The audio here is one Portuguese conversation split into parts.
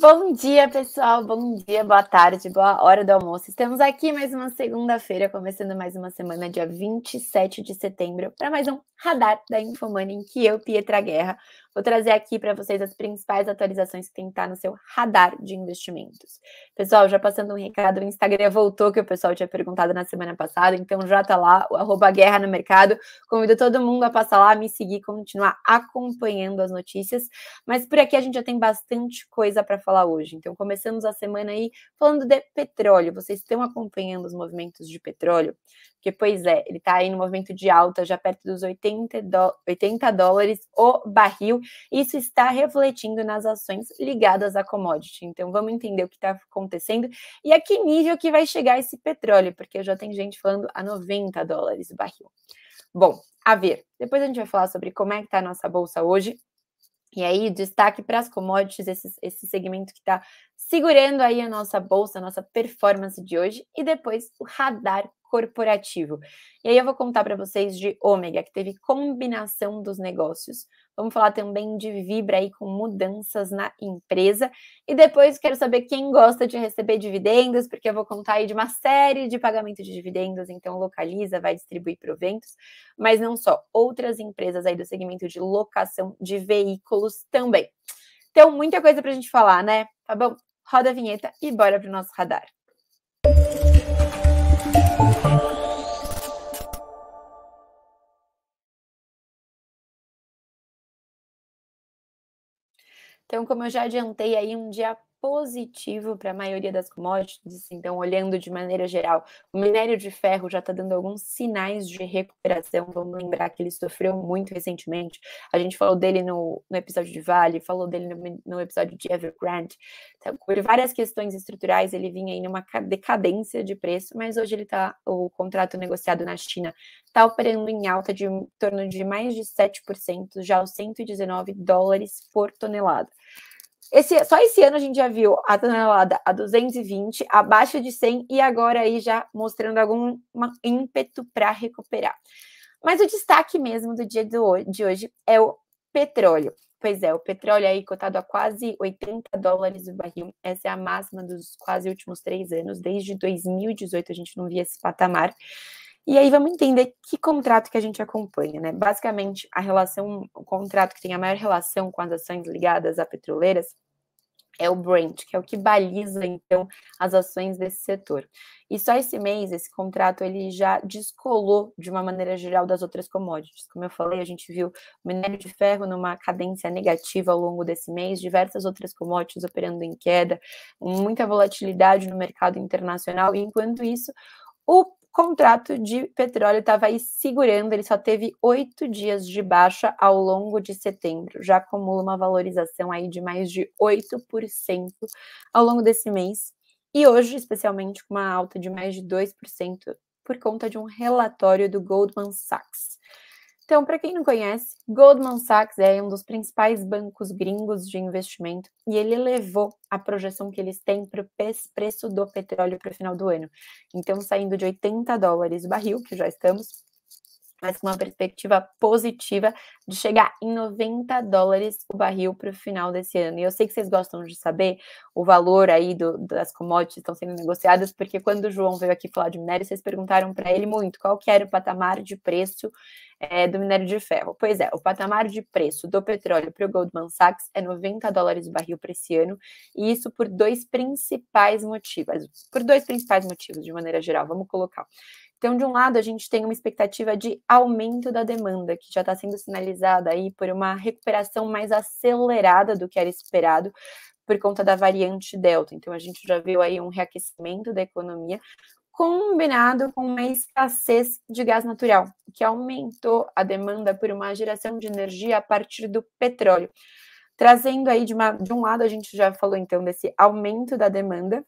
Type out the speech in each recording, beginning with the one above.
Bom dia, pessoal. Bom dia, boa tarde, boa hora do almoço. Estamos aqui mais uma segunda-feira, começando mais uma semana, dia 27 de setembro, para mais um Radar da Infomani, em que eu, Pietra Guerra, vou trazer aqui para vocês as principais atualizações que tem que estar tá no seu radar de investimentos. Pessoal, já passando um recado, o Instagram voltou, que o pessoal tinha perguntado na semana passada, então já está lá, o arroba Guerra no Mercado. Convido todo mundo a passar lá, me seguir, continuar acompanhando as notícias. Mas por aqui a gente já tem bastante coisa para falar hoje. Então, começamos a semana aí falando de petróleo. Vocês estão acompanhando os movimentos de petróleo? Porque, pois é, ele está aí no movimento de alta, já perto dos 80, do... 80 dólares o barril. Isso está refletindo nas ações ligadas à commodity. Então, vamos entender o que está acontecendo e a que nível que vai chegar esse petróleo, porque já tem gente falando a 90 dólares o barril. Bom, a ver. Depois a gente vai falar sobre como é que está a nossa bolsa hoje. E aí, destaque para as commodities, esse, esse segmento que está segurando aí a nossa bolsa, a nossa performance de hoje, e depois o radar corporativo. E aí eu vou contar para vocês de ômega, que teve combinação dos negócios Vamos falar também de Vibra aí com mudanças na empresa. E depois quero saber quem gosta de receber dividendos, porque eu vou contar aí de uma série de pagamentos de dividendos, então localiza, vai distribuir proventos, mas não só, outras empresas aí do segmento de locação de veículos também. Então, muita coisa para a gente falar, né? Tá bom? Roda a vinheta e bora para o nosso radar. Então, como eu já adiantei aí, um dia positivo para a maioria das commodities. Então, olhando de maneira geral, o minério de ferro já está dando alguns sinais de recuperação. Vamos lembrar que ele sofreu muito recentemente. A gente falou dele no, no episódio de Vale, falou dele no, no episódio de Evergrande. Então, por várias questões estruturais, ele vinha aí numa decadência de preço, mas hoje ele está. o contrato negociado na China está operando em alta de em torno de mais de 7%, já aos 119 dólares por tonelada. Esse, só esse ano a gente já viu a tonelada a 220, abaixo de 100 e agora aí já mostrando algum ímpeto para recuperar. Mas o destaque mesmo do dia do, de hoje é o petróleo. Pois é, o petróleo aí cotado a quase 80 dólares o barril. Essa é a máxima dos quase últimos três anos. Desde 2018 a gente não via esse patamar. E aí vamos entender que contrato que a gente acompanha, né? Basicamente, a relação, o contrato que tem a maior relação com as ações ligadas a petroleiras é o Brent, que é o que baliza então as ações desse setor. E só esse mês esse contrato ele já descolou de uma maneira geral das outras commodities. Como eu falei, a gente viu o minério de ferro numa cadência negativa ao longo desse mês, diversas outras commodities operando em queda, muita volatilidade no mercado internacional, e enquanto isso, o contrato de petróleo estava aí segurando, ele só teve oito dias de baixa ao longo de setembro, já acumula uma valorização aí de mais de 8% ao longo desse mês. E hoje, especialmente, com uma alta de mais de 2% por conta de um relatório do Goldman Sachs. Então, para quem não conhece, Goldman Sachs é um dos principais bancos gringos de investimento e ele elevou a projeção que eles têm para o preço do petróleo para o final do ano. Então, saindo de 80 dólares o barril, que já estamos, mas com uma perspectiva positiva de chegar em 90 dólares o barril para o final desse ano. E eu sei que vocês gostam de saber o valor aí do, das commodities que estão sendo negociadas, porque quando o João veio aqui falar de minério, vocês perguntaram para ele muito qual que era o patamar de preço é, do minério de ferro. Pois é, o patamar de preço do petróleo para o Goldman Sachs é 90 dólares o barril para esse ano, e isso por dois principais motivos, por dois principais motivos, de maneira geral, vamos colocar. Então, de um lado, a gente tem uma expectativa de aumento da demanda, que já está sendo sinalizada aí por uma recuperação mais acelerada do que era esperado por conta da variante Delta. Então, a gente já viu aí um reaquecimento da economia, combinado com uma escassez de gás natural, que aumentou a demanda por uma geração de energia a partir do petróleo. Trazendo aí, de, uma, de um lado, a gente já falou então desse aumento da demanda,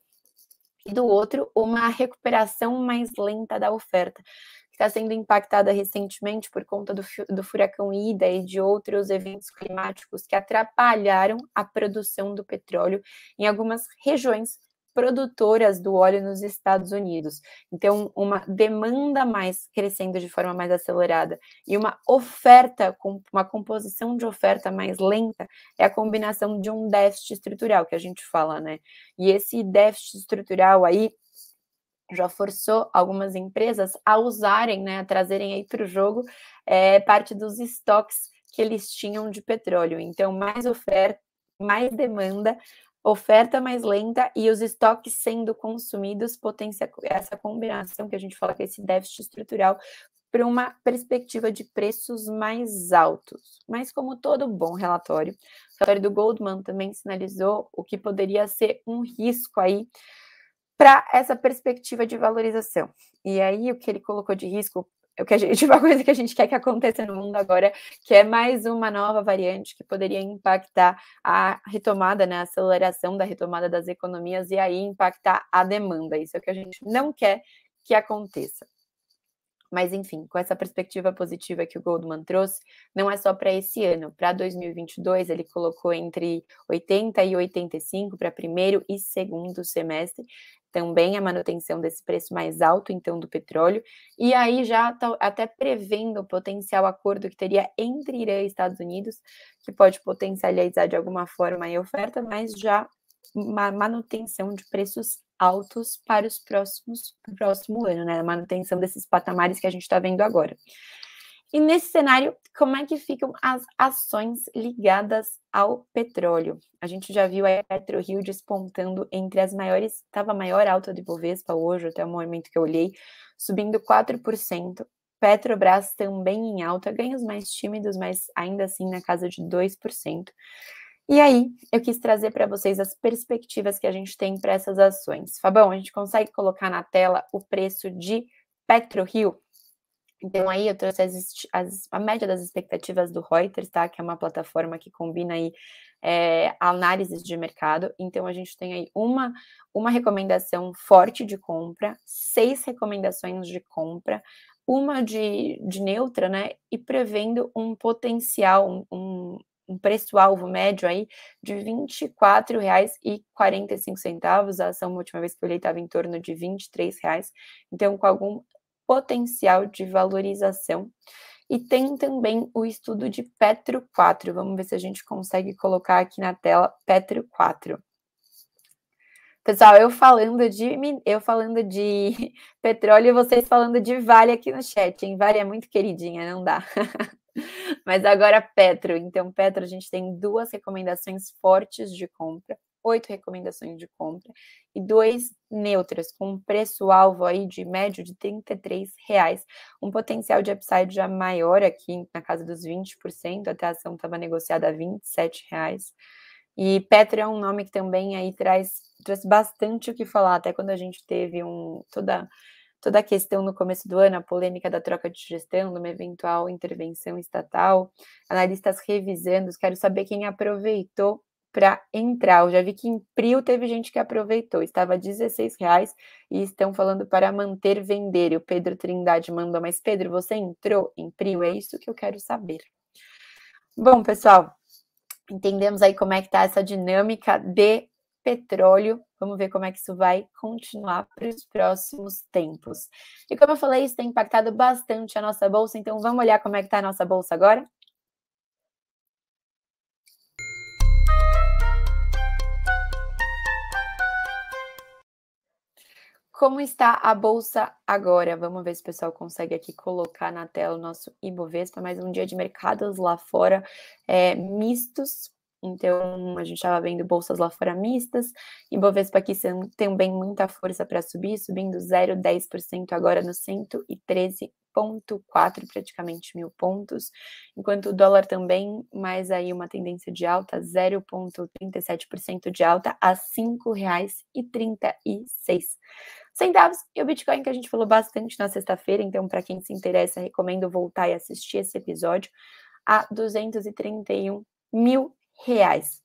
e do outro, uma recuperação mais lenta da oferta, que está sendo impactada recentemente por conta do, do furacão Ida e de outros eventos climáticos que atrapalharam a produção do petróleo em algumas regiões produtoras do óleo nos Estados Unidos. Então, uma demanda mais crescendo de forma mais acelerada e uma oferta com uma composição de oferta mais lenta é a combinação de um déficit estrutural que a gente fala, né? E esse déficit estrutural aí já forçou algumas empresas a usarem, né, a trazerem aí para o jogo é, parte dos estoques que eles tinham de petróleo. Então, mais oferta mais demanda, oferta mais lenta e os estoques sendo consumidos potencia essa combinação que a gente fala que é esse déficit estrutural para uma perspectiva de preços mais altos. Mas como todo bom relatório, o relatório do Goldman também sinalizou o que poderia ser um risco aí para essa perspectiva de valorização. E aí o que ele colocou de risco o que a gente, uma coisa que a gente quer que aconteça no mundo agora, que é mais uma nova variante que poderia impactar a retomada, né, a aceleração da retomada das economias e aí impactar a demanda. Isso é o que a gente não quer que aconteça. Mas, enfim, com essa perspectiva positiva que o Goldman trouxe, não é só para esse ano. Para 2022, ele colocou entre 80 e 85 para primeiro e segundo semestre. Também a manutenção desse preço mais alto, então, do petróleo. E aí já tá até prevendo o potencial acordo que teria entre Irã e Estados Unidos, que pode potencializar de alguma forma a oferta, mas já manutenção de preços altos para os próximos próximo ano, né? A manutenção desses patamares que a gente está vendo agora. E nesse cenário, como é que ficam as ações ligadas ao petróleo? A gente já viu a PetroRio despontando entre as maiores, estava a maior alta do Bovespa hoje, até o momento que eu olhei, subindo 4%. Petrobras também em alta, ganhos mais tímidos, mas ainda assim na casa de 2%. E aí, eu quis trazer para vocês as perspectivas que a gente tem para essas ações. Fabão, a gente consegue colocar na tela o preço de PetroRio? Então, aí eu trouxe as, as, a média das expectativas do Reuters, tá? Que é uma plataforma que combina aí é, análises de mercado. Então, a gente tem aí uma, uma recomendação forte de compra, seis recomendações de compra, uma de, de neutra, né? E prevendo um potencial, um, um preço-alvo médio aí de R$ 24,45. A ação, na última vez que eu olhei, estava em torno de R$ 23,00. Então, com algum potencial de valorização. E tem também o estudo de Petro 4. Vamos ver se a gente consegue colocar aqui na tela Petro 4. Pessoal, eu falando de eu falando de petróleo e vocês falando de Vale aqui no chat, hein? Vale é muito queridinha, não dá. Mas agora, é Petro. Então, Petro, a gente tem duas recomendações fortes de compra, oito recomendações de compra e dois neutras, com um preço-alvo aí de médio de R$ reais, um potencial de upside já maior aqui na casa dos 20%, até a ação estava negociada a R$ reais. E Petro é um nome que também aí traz, traz bastante o que falar, até quando a gente teve um toda toda a questão no começo do ano, a polêmica da troca de gestão, de uma eventual intervenção estatal, analistas revisando, quero saber quem aproveitou para entrar. Eu já vi que em Prio teve gente que aproveitou, estava R$16,00 e estão falando para manter vender. E o Pedro Trindade mandou, mas Pedro, você entrou em Prio? É isso que eu quero saber. Bom, pessoal, entendemos aí como é que está essa dinâmica de petróleo Vamos ver como é que isso vai continuar para os próximos tempos. E como eu falei, isso tem impactado bastante a nossa bolsa, então vamos olhar como é que está a nossa bolsa agora? Como está a bolsa agora? Vamos ver se o pessoal consegue aqui colocar na tela o nosso Ibovespa, mais um dia de mercados lá fora é, mistos. Então, a gente estava vendo bolsas lá fora mistas, e Bovespa aqui também muita força para subir, subindo 0,10% agora no 113,4, praticamente mil pontos, enquanto o dólar também, mais aí uma tendência de alta, 0,37% de alta a R$ 5,36 centavos. E o Bitcoin, que a gente falou bastante na sexta-feira, então, para quem se interessa, recomendo voltar e assistir esse episódio, a 231 mil reais.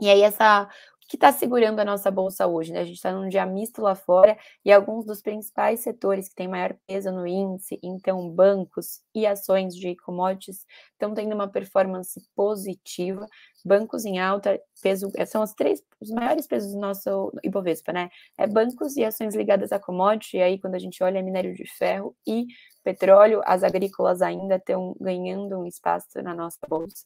E aí, essa, o que está segurando a nossa bolsa hoje? Né? A gente está num dia misto lá fora e alguns dos principais setores que têm maior peso no índice, então bancos e ações de commodities, estão tendo uma performance positiva. Bancos em alta, peso, eh, são os três os maiores pesos do nosso Ibovespa, né? É bancos e ações ligadas a commodities. e aí quando a gente olha minério de ferro e petróleo, as agrícolas ainda estão ganhando um espaço na nossa bolsa.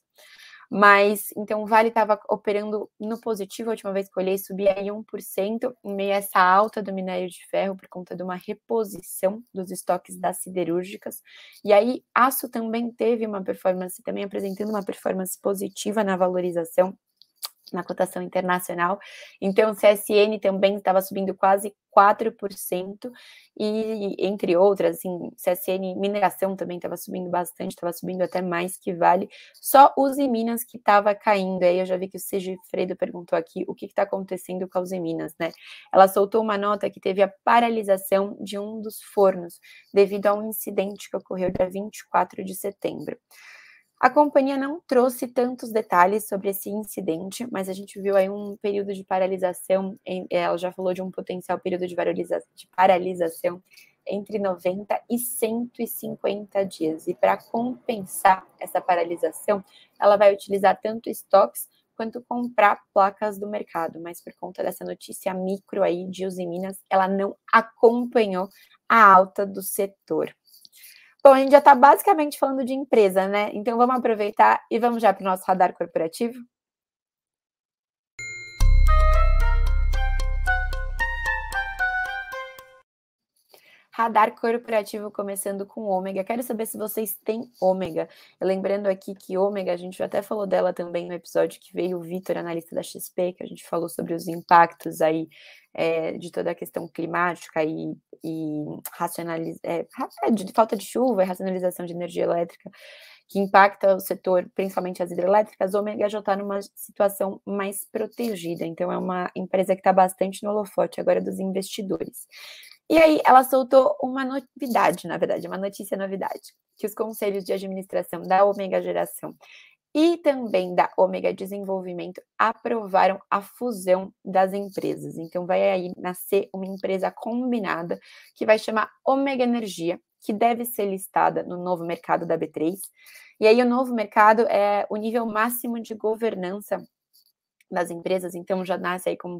Mas então o Vale estava operando no positivo a última vez que olhei, subia em 1%, em meio a essa alta do minério de ferro por conta de uma reposição dos estoques das siderúrgicas. E aí aço também teve uma performance, também apresentando uma performance positiva na valorização na cotação internacional. Então, o CSN também estava subindo quase 4%, e entre outras, assim, CSN mineração também estava subindo bastante, estava subindo até mais que vale. Só Uzi Minas que estava caindo. Aí eu já vi que o Sigifredo perguntou aqui o que está acontecendo com a Uzi Minas, né? Ela soltou uma nota que teve a paralisação de um dos fornos devido a um incidente que ocorreu dia 24 de setembro. A companhia não trouxe tantos detalhes sobre esse incidente, mas a gente viu aí um período de paralisação, eh, ela já falou de um potencial período de, de paralisação entre 90 e 150 dias. E para compensar essa paralisação, ela vai utilizar tanto estoques quanto comprar placas do mercado, mas por conta dessa notícia micro aí de Usiminas, ela não acompanhou a alta do setor. Bom, a gente já está basicamente falando de empresa, né? Então vamos aproveitar e vamos já para o nosso radar corporativo? Radar Corporativo começando com ômega. Quero saber se vocês têm ômega. Lembrando aqui que ômega, a gente até falou dela também no episódio que veio o Vitor, analista da XP, que a gente falou sobre os impactos aí é, de toda a questão climática e, e é, é, de falta de chuva e racionalização de energia elétrica que impacta o setor, principalmente as hidrelétricas, Ômega já está numa situação mais protegida. Então, é uma empresa que está bastante no holofote agora dos investidores. E aí ela soltou uma novidade, na verdade, uma notícia novidade, que os conselhos de administração da Omega Geração e também da Omega Desenvolvimento aprovaram a fusão das empresas. Então vai aí nascer uma empresa combinada que vai chamar Omega Energia, que deve ser listada no novo mercado da B3. E aí o novo mercado é o nível máximo de governança das empresas, então já nasce aí com,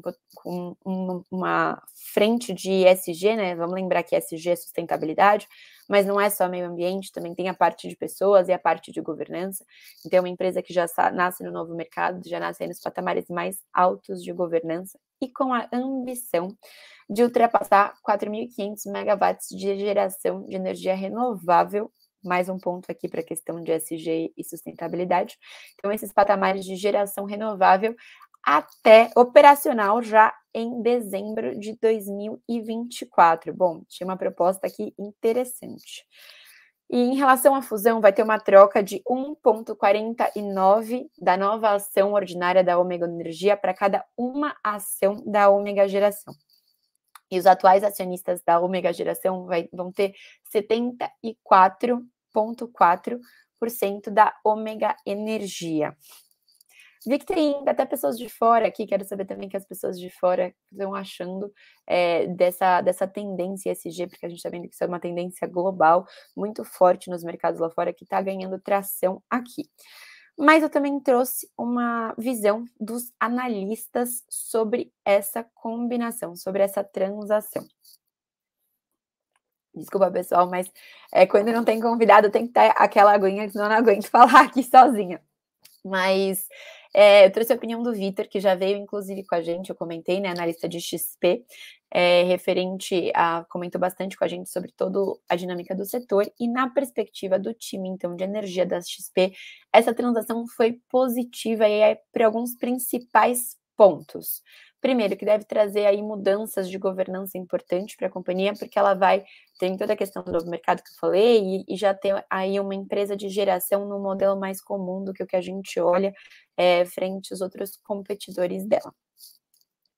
uma frente de ESG, né? Vamos lembrar que ESG é sustentabilidade, mas não é só meio ambiente, também tem a parte de pessoas e a parte de governança. Então, é uma empresa que já nasce no novo mercado, já nasce aí nos patamares mais altos de governança e com a ambição de ultrapassar 4.500 megawatts de geração de energia renovável mais um ponto aqui para a questão de SG e sustentabilidade. Então, esses patamares de geração renovável até operacional já em dezembro de 2024. Bom, tinha uma proposta aqui interessante. E em relação à fusão, vai ter uma troca de 1,49 da nova ação ordinária da Ômega Energia para cada uma ação da Ômega Geração. E os atuais acionistas da Ômega Geração vai, vão ter 74,4% da Ômega Energia. Vi que tem até pessoas de fora aqui, quero saber também que as pessoas de fora estão achando é, dessa, dessa tendência SG porque a gente está vendo que isso é uma tendência global muito forte nos mercados lá fora, que está ganhando tração aqui mas eu também trouxe uma visão dos analistas sobre essa combinação, sobre essa transação. Desculpa, pessoal, mas é, quando não tem convidado, tem que ter aquela aguinha, senão eu não aguento falar aqui sozinha. Mas é, eu trouxe a opinião do Vitor, que já veio, inclusive, com a gente, eu comentei, né, na lista de XP, é, referente a. comentou bastante com a gente sobre toda a dinâmica do setor e na perspectiva do time, então, de energia da XP, essa transação foi positiva e é para alguns principais pontos. Primeiro, que deve trazer aí mudanças de governança importantes para a companhia, porque ela vai, tem toda a questão do novo mercado que eu falei, e, e já tem aí uma empresa de geração num modelo mais comum do que o que a gente olha é, frente aos outros competidores dela.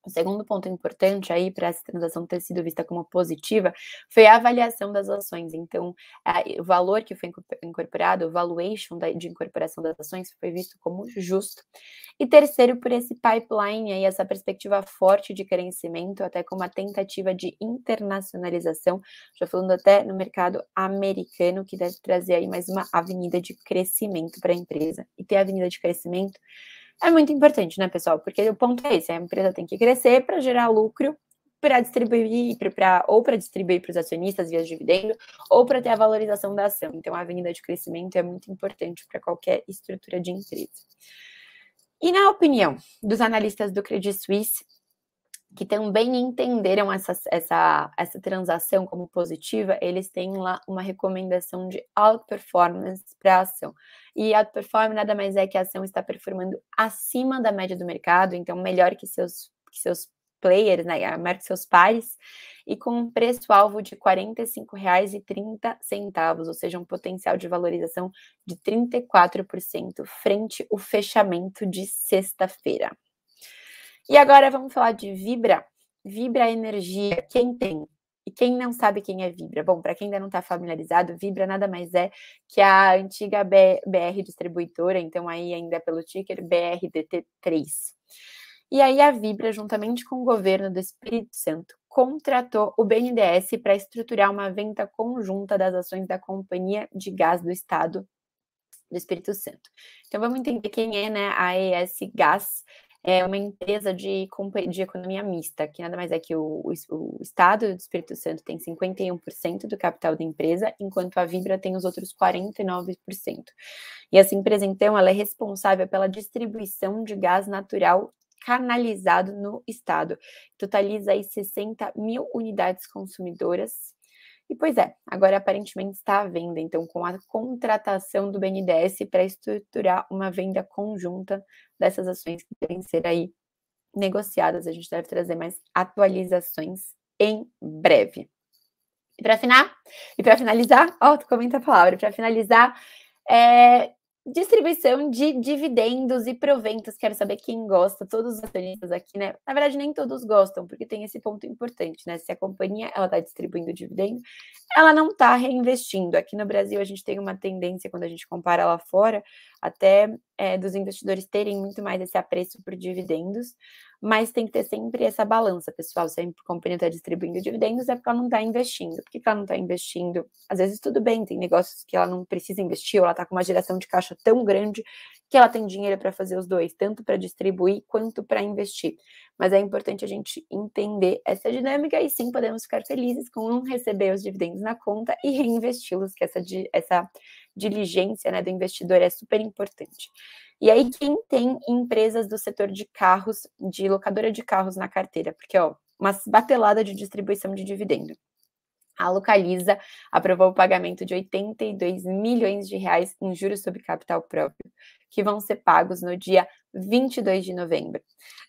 O segundo ponto importante aí para essa transação ter sido vista como positiva foi a avaliação das ações. Então, a, o valor que foi incorporado, o valuation da, de incorporação das ações foi visto como justo. E terceiro, por esse pipeline aí, essa perspectiva forte de crescimento, até como uma tentativa de internacionalização, já falando até no mercado americano, que deve trazer aí mais uma avenida de crescimento para a empresa. E ter avenida de crescimento é muito importante, né, pessoal? Porque o ponto é esse: a empresa tem que crescer para gerar lucro, para distribuir, pra, pra ou para distribuir para os acionistas via dividendo, ou para ter a valorização da ação. Então, a avenida de crescimento é muito importante para qualquer estrutura de empresa. E na opinião dos analistas do Credit Suisse, que também entenderam essa, essa, essa transação como positiva, eles têm lá uma recomendação de outperformance para a ação. E outperform nada mais é que a ação está performando acima da média do mercado, então melhor que seus, que seus players, né, melhor que seus pares, e com um preço-alvo de R$ 45,30, ou seja, um potencial de valorização de 34% frente ao fechamento de sexta-feira. E agora vamos falar de Vibra. Vibra é Energia, quem tem? E quem não sabe quem é Vibra? Bom, para quem ainda não está familiarizado, Vibra nada mais é que a antiga BR distribuidora, então aí ainda é pelo ticker BRDT3. E aí a Vibra, juntamente com o governo do Espírito Santo, contratou o BNDES para estruturar uma venda conjunta das ações da Companhia de Gás do Estado do Espírito Santo. Então vamos entender quem é né, a ES Gás, é uma empresa de, de economia mista, que nada mais é que o, o, o Estado do Espírito Santo tem 51% do capital da empresa, enquanto a Vibra tem os outros 49%. E essa empresa, então, ela é responsável pela distribuição de gás natural canalizado no estado. Totaliza aí 60 mil unidades consumidoras e pois é, agora aparentemente está à venda, então, com a contratação do BNDES para estruturar uma venda conjunta dessas ações que devem ser aí negociadas. A gente deve trazer mais atualizações em breve. E para finalizar, e para finalizar, ó, tu comenta a palavra, para finalizar, é, Distribuição de dividendos e proventos. Quero saber quem gosta, todos os acionistas aqui, né? Na verdade, nem todos gostam, porque tem esse ponto importante, né? Se a companhia ela está distribuindo dividendos ela não está reinvestindo. Aqui no Brasil, a gente tem uma tendência, quando a gente compara lá fora, até é, dos investidores terem muito mais esse apreço por dividendos, mas tem que ter sempre essa balança, pessoal. Se a companhia está distribuindo dividendos, é porque ela não está investindo. Por que, ela não está investindo? Às vezes, tudo bem, tem negócios que ela não precisa investir, ou ela está com uma geração de caixa tão grande que ela tem dinheiro para fazer os dois, tanto para distribuir quanto para investir. Mas é importante a gente entender essa dinâmica e sim podemos ficar felizes com receber os dividendos na conta e reinvesti-los, que essa, essa diligência né, do investidor é super importante. E aí, quem tem empresas do setor de carros, de locadora de carros na carteira? Porque, ó, uma batelada de distribuição de dividendo. A Localiza aprovou o pagamento de 82 milhões de reais em juros sobre capital próprio, que vão ser pagos no dia 22 de novembro.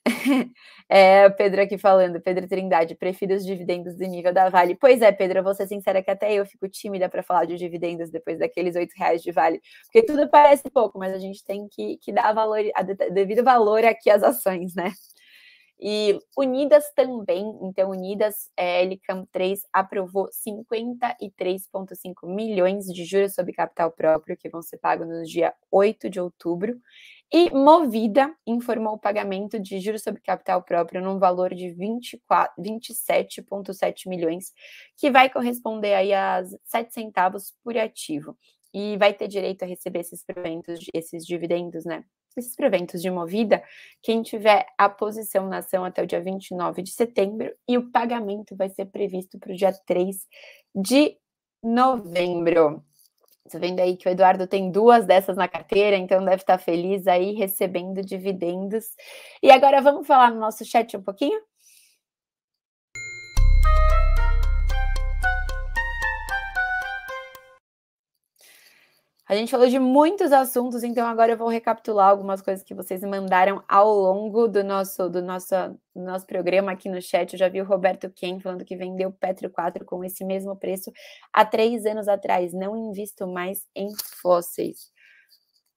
é, o Pedro aqui falando, Pedro Trindade, prefiro os dividendos do nível da Vale. Pois é, Pedro, você vou ser sincera que até eu fico tímida para falar de dividendos depois daqueles R$ reais de Vale, porque tudo parece pouco, mas a gente tem que, que dar valor, devido valor aqui às ações, né? E Unidas também, então Unidas, é, LCAM3 aprovou 53,5 milhões de juros sobre capital próprio que vão ser pagos no dia 8 de outubro. E Movida informou o pagamento de juros sobre capital próprio num valor de 27,7 milhões, que vai corresponder aí a 7 centavos por ativo. E vai ter direito a receber esses proventos, esses dividendos, né, esses proventos de movida, quem tiver a posição na ação até o dia 29 de setembro e o pagamento vai ser previsto para o dia 3 de novembro. Tô tá vendo aí que o Eduardo tem duas dessas na carteira, então deve estar tá feliz aí recebendo dividendos. E agora vamos falar no nosso chat um pouquinho? A gente falou de muitos assuntos, então agora eu vou recapitular algumas coisas que vocês mandaram ao longo do nosso do nosso, do nosso programa aqui no chat. Eu já vi o Roberto Ken falando que vendeu Petro 4 com esse mesmo preço há três anos atrás. Não invisto mais em fósseis.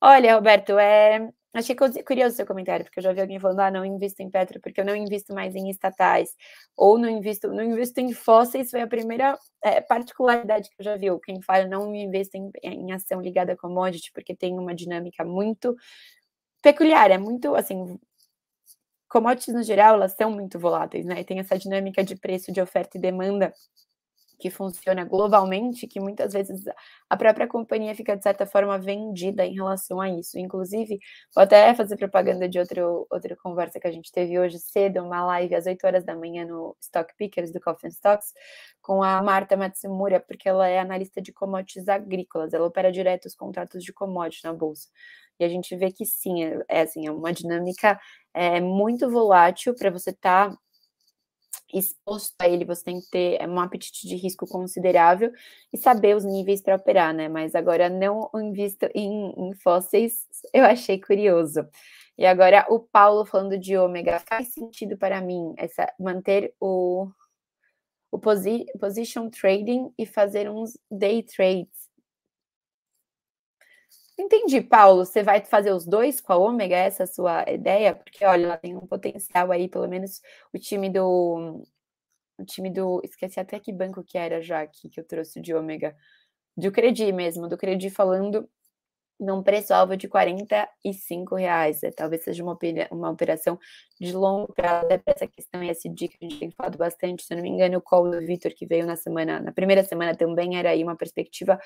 Olha, Roberto, é, Achei curioso o seu comentário, porque eu já vi alguém falando, ah, não invisto em Petro, porque eu não invisto mais em estatais, ou não invisto, não invisto em fósseis, foi a primeira é, particularidade que eu já vi, quem fala não invisto em, em ação ligada a commodity, porque tem uma dinâmica muito peculiar, é muito, assim, commodities no geral, elas são muito voláteis, né, e tem essa dinâmica de preço, de oferta e demanda, que funciona globalmente, que muitas vezes a própria companhia fica, de certa forma, vendida em relação a isso. Inclusive, vou até fazer propaganda de outro, outra conversa que a gente teve hoje cedo, uma live às 8 horas da manhã no Stock Pickers, do Coffin Stocks, com a Marta Matsumura, porque ela é analista de commodities agrícolas, ela opera direto os contratos de commodities na Bolsa. E a gente vê que sim, é, é assim, é uma dinâmica é, muito volátil para você estar... Tá exposto a ele, você tem que ter é, um apetite de risco considerável e saber os níveis para operar, né? Mas agora não invisto em, em, fósseis, eu achei curioso. E agora o Paulo falando de ômega, faz sentido para mim essa manter o, o posi, position trading e fazer uns day trades. Entendi, Paulo. Você vai fazer os dois com a Ômega, é essa é a sua ideia? Porque, olha, ela tem um potencial aí, pelo menos o time do. O time do. Esqueci até que banco que era já aqui que eu trouxe de Ômega. Do Credi mesmo, do Credi falando num preço-alvo de 45 reais. É, talvez seja uma, uma operação de longo prazo é para essa questão e essa dica que a gente tem falado bastante. Se eu não me engano, o call do Vitor que veio na semana, na primeira semana também era aí uma perspectiva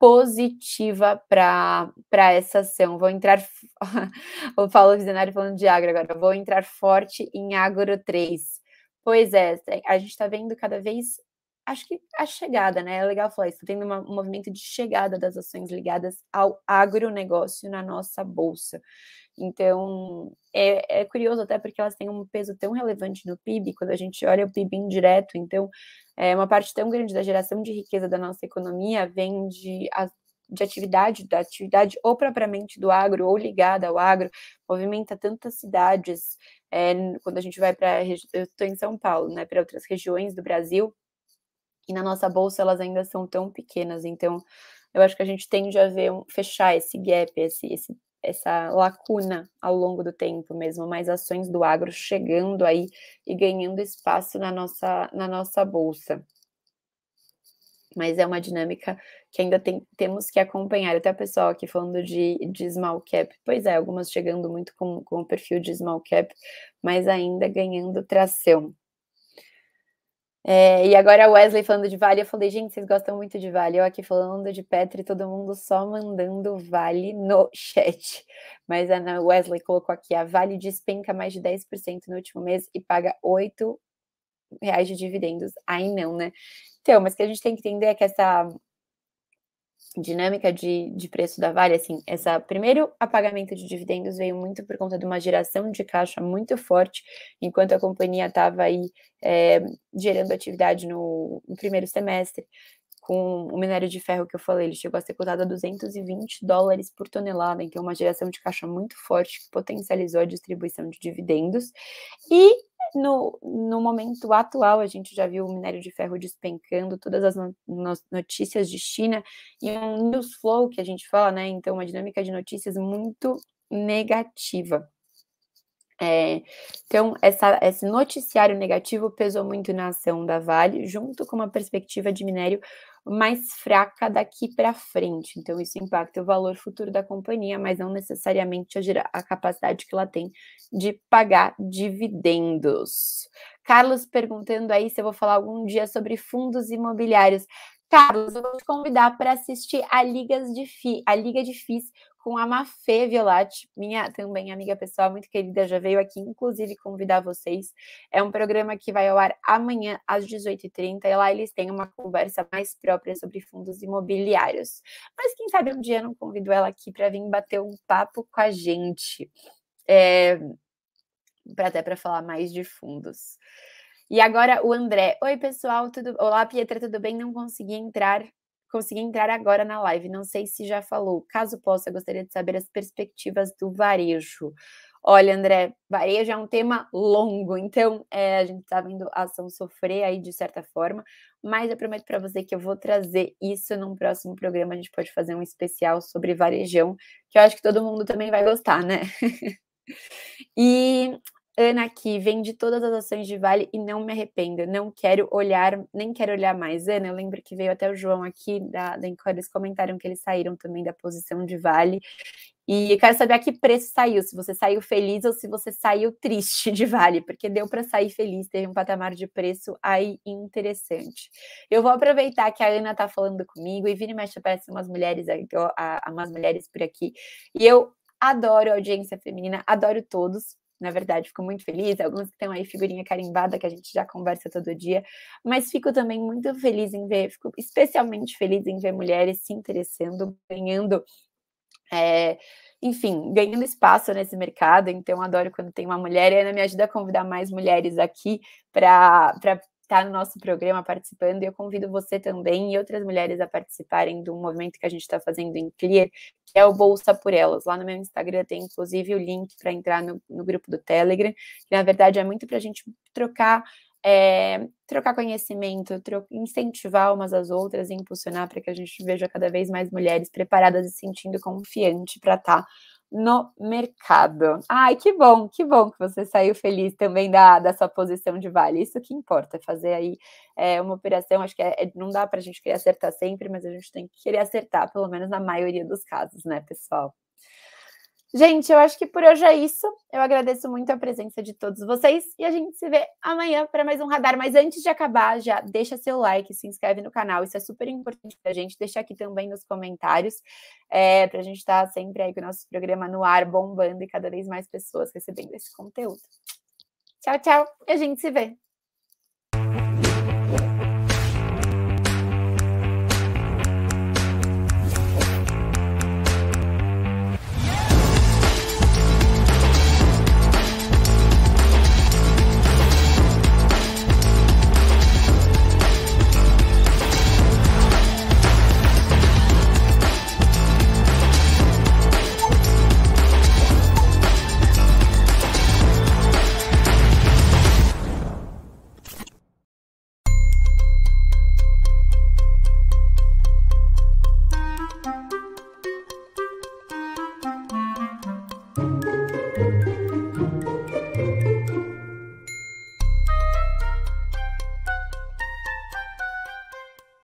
positiva para essa ação. Vou entrar. o Paulo Vizenário falando de agro agora. Vou entrar forte em Agro 3. Pois é, a gente está vendo cada vez. Acho que a chegada, né? É legal falar isso. Está tendo uma, um movimento de chegada das ações ligadas ao agronegócio na nossa bolsa. Então, é, é, curioso até porque elas têm um peso tão relevante no PIB, quando a gente olha o PIB indireto, então, é uma parte tão grande da geração de riqueza da nossa economia vem de, de atividade, da atividade ou propriamente do agro, ou ligada ao agro, movimenta tantas cidades, é, quando a gente vai para, eu estou em São Paulo, né, para outras regiões do Brasil, e na nossa bolsa elas ainda são tão pequenas, então eu acho que a gente tende a ver um, fechar esse gap, esse, esse essa lacuna ao longo do tempo mesmo, mais ações do agro chegando aí e ganhando espaço na nossa, na nossa bolsa. Mas é uma dinâmica que ainda tem, temos que acompanhar. Até o pessoal aqui falando de, de small cap. Pois é, algumas chegando muito com, com o perfil de small cap, mas ainda ganhando tração. É, e agora a Wesley falando de Vale, eu falei, gente, vocês gostam muito de Vale. Eu aqui falando de Petri, todo mundo só mandando Vale no chat. Mas a Ana Wesley colocou aqui, a Vale despenca mais de 10% no último mês e paga 8 reais de dividendos. Aí não, né? Então, mas o que a gente tem que entender é que essa dinâmica de, de preço da Vale, assim, essa primeiro apagamento de dividendos veio muito por conta de uma geração de caixa muito forte, enquanto a companhia estava aí é, gerando atividade no, no, primeiro semestre com o minério de ferro que eu falei, ele chegou a ser cotado a 220 dólares por tonelada, então é uma geração de caixa muito forte que potencializou a distribuição de dividendos. E no, no momento atual, a gente já viu o minério de ferro despencando, todas as no notícias de China e é um news flow que a gente fala, né? Então, uma dinâmica de notícias muito negativa. É, então, essa, esse noticiário negativo pesou muito na ação da Vale, junto com uma perspectiva de minério mais fraca daqui para frente. Então, isso impacta o valor futuro da companhia, mas não necessariamente a, capacidade que ela tem de pagar dividendos. Carlos perguntando aí se eu vou falar algum dia sobre fundos imobiliários. Carlos, eu vou te convidar para assistir a, Ligas de FI, a Liga de FIIs com a Mafê Violatti, minha também amiga pessoal, muito querida, já veio aqui, inclusive, convidar vocês. É um programa que vai ao ar amanhã às 18h30 e lá eles têm uma conversa mais própria sobre fundos imobiliários. Mas quem sabe um dia não convido ela aqui para vir bater um papo com a gente. É, até para falar mais de fundos. E agora o André. Oi, pessoal, tudo Olá, Pietra, tudo bem? Não consegui entrar consegui entrar agora na live, não sei se já falou. Caso possa, gostaria de saber as perspectivas do varejo. Olha, André, varejo é um tema longo, então é, a gente está vendo a ação sofrer aí de certa forma, mas eu prometo para você que eu vou trazer isso num próximo programa. A gente pode fazer um especial sobre varejão, que eu acho que todo mundo também vai gostar, né? e Ana aqui, vendi todas as ações de Vale e não me arrependo. Não quero olhar, nem quero olhar mais. Ana, eu lembro que veio até o João aqui da, da Encore, eles comentaram que eles saíram também da posição de Vale. E eu quero saber a que preço saiu, se você saiu feliz ou se você saiu triste de Vale, porque deu para sair feliz, teve um patamar de preço aí interessante. Eu vou aproveitar que a Ana está falando comigo e vira e mexe aparecem umas mulheres, umas mulheres por aqui. E eu adoro audiência feminina, adoro todos na verdade, fico muito feliz. Alguns que estão aí, figurinha carimbada, que a gente já conversa todo dia, mas fico também muito feliz em ver, fico especialmente feliz em ver mulheres se interessando, ganhando. É, enfim, ganhando espaço nesse mercado, então adoro quando tem uma mulher, e Ana me ajuda a convidar mais mulheres aqui para está no nosso programa participando, e eu convido você também e outras mulheres a participarem do movimento que a gente está fazendo em Clear, que é o Bolsa por Elas. Lá no meu Instagram tem inclusive o link para entrar no, no, grupo do Telegram, que na verdade é muito para a gente trocar. É, trocar conhecimento, tro incentivar umas às outras e impulsionar para que a gente veja cada vez mais mulheres preparadas e sentindo confiante para estar tá no mercado. Ai, que bom, que bom que você saiu feliz também da, da sua posição de vale. Isso que importa, fazer aí é, uma operação. Acho que é, é, não dá para a gente querer acertar sempre, mas a gente tem que querer acertar, pelo menos na maioria dos casos, né, pessoal? Gente, eu acho que por hoje é isso. Eu agradeço muito a presença de todos vocês e a gente se vê amanhã para mais um radar. Mas antes de acabar, já deixa seu like, se inscreve no canal, isso é super importante para a gente. Deixa aqui também nos comentários é, para a gente estar tá sempre aí com o nosso programa no ar, bombando e cada vez mais pessoas recebendo esse conteúdo. Tchau, tchau. E a gente se vê.